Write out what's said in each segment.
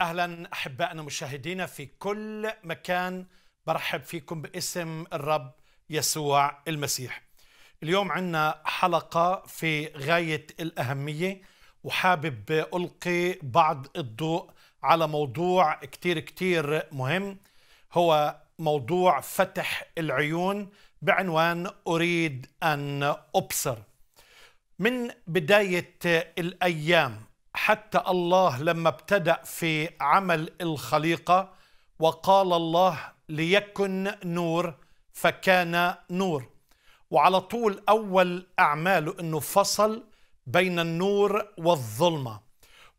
اهلا احبائنا مشاهدينا في كل مكان برحب فيكم باسم الرب يسوع المسيح. اليوم عندنا حلقه في غايه الاهميه وحابب القي بعض الضوء على موضوع كتير كتير مهم هو موضوع فتح العيون بعنوان اريد ان ابصر. من بدايه الايام حتى الله لما ابتدأ في عمل الخليقة وقال الله ليكن نور فكان نور وعلى طول أول أعماله أنه فصل بين النور والظلمة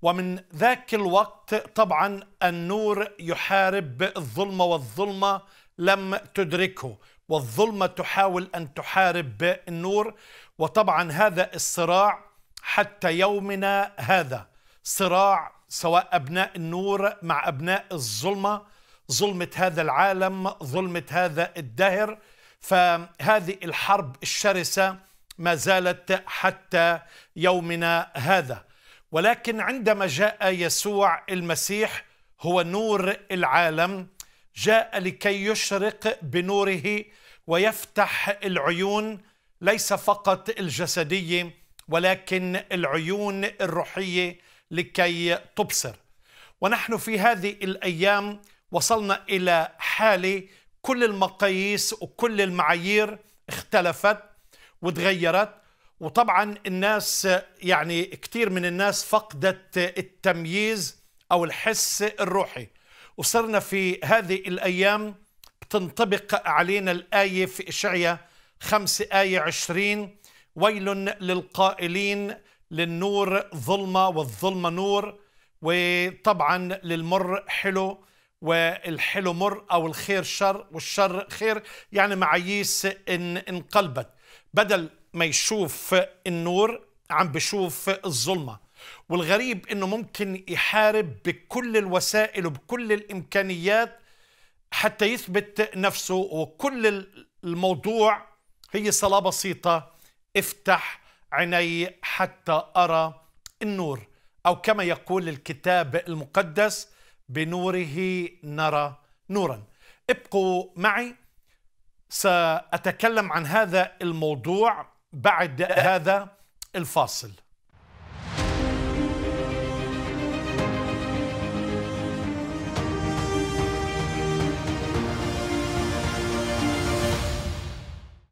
ومن ذاك الوقت طبعا النور يحارب الظلمة والظلمة لم تدركه والظلمة تحاول أن تحارب النور وطبعا هذا الصراع حتى يومنا هذا صراع سواء أبناء النور مع أبناء الظلمة ظلمة هذا العالم ظلمة هذا الدهر فهذه الحرب الشرسة ما زالت حتى يومنا هذا ولكن عندما جاء يسوع المسيح هو نور العالم جاء لكي يشرق بنوره ويفتح العيون ليس فقط الجسدية ولكن العيون الروحية لكي تبصر ونحن في هذه الايام وصلنا الى حاله كل المقاييس وكل المعايير اختلفت وتغيرت وطبعا الناس يعني كثير من الناس فقدت التمييز او الحس الروحي وصرنا في هذه الايام تنطبق علينا الايه في اشعيا 5 ايه 20 ويل للقائلين للنور ظلمة والظلمة نور وطبعا للمر حلو والحلو مر أو الخير شر والشر خير يعني معاييس إن انقلبت بدل ما يشوف النور عم بشوف الظلمة والغريب إنه ممكن يحارب بكل الوسائل وبكل الإمكانيات حتى يثبت نفسه وكل الموضوع هي صلاة بسيطة افتح عيني حتى أرى النور أو كما يقول الكتاب المقدس بنوره نرى نورا ابقوا معي سأتكلم عن هذا الموضوع بعد هذا الفاصل